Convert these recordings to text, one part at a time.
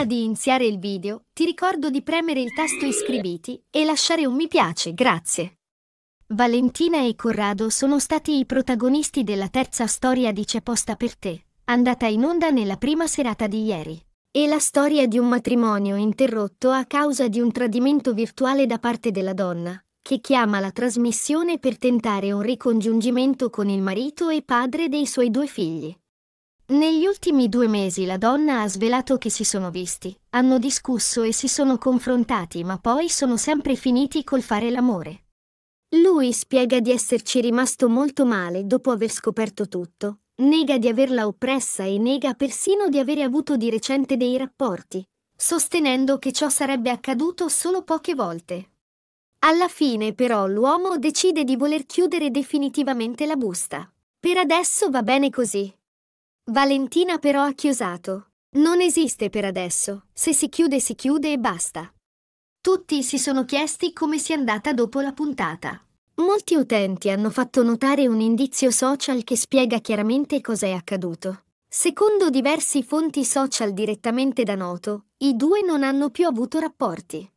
Prima di iniziare il video, ti ricordo di premere il tasto iscriviti e lasciare un mi piace, grazie. Valentina e Corrado sono stati i protagonisti della terza storia di C'è posta per te, andata in onda nella prima serata di ieri. È la storia di un matrimonio interrotto a causa di un tradimento virtuale da parte della donna, che chiama la trasmissione per tentare un ricongiungimento con il marito e padre dei suoi due figli. Negli ultimi due mesi la donna ha svelato che si sono visti, hanno discusso e si sono confrontati ma poi sono sempre finiti col fare l'amore. Lui spiega di esserci rimasto molto male dopo aver scoperto tutto, nega di averla oppressa e nega persino di avere avuto di recente dei rapporti, sostenendo che ciò sarebbe accaduto solo poche volte. Alla fine però l'uomo decide di voler chiudere definitivamente la busta. Per adesso va bene così, Valentina però ha chiosato. Non esiste per adesso. Se si chiude, si chiude e basta. Tutti si sono chiesti come sia andata dopo la puntata. Molti utenti hanno fatto notare un indizio social che spiega chiaramente cosa è accaduto. Secondo diversi fonti social direttamente da Noto, i due non hanno più avuto rapporti.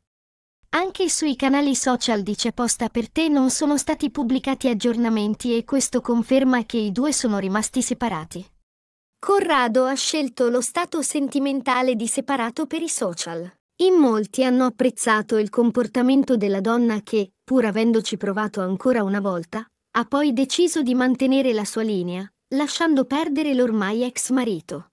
Anche sui canali social di C'è Posta per te non sono stati pubblicati aggiornamenti e questo conferma che i due sono rimasti separati. Corrado ha scelto lo stato sentimentale di separato per i social. In molti hanno apprezzato il comportamento della donna che, pur avendoci provato ancora una volta, ha poi deciso di mantenere la sua linea, lasciando perdere l'ormai ex marito.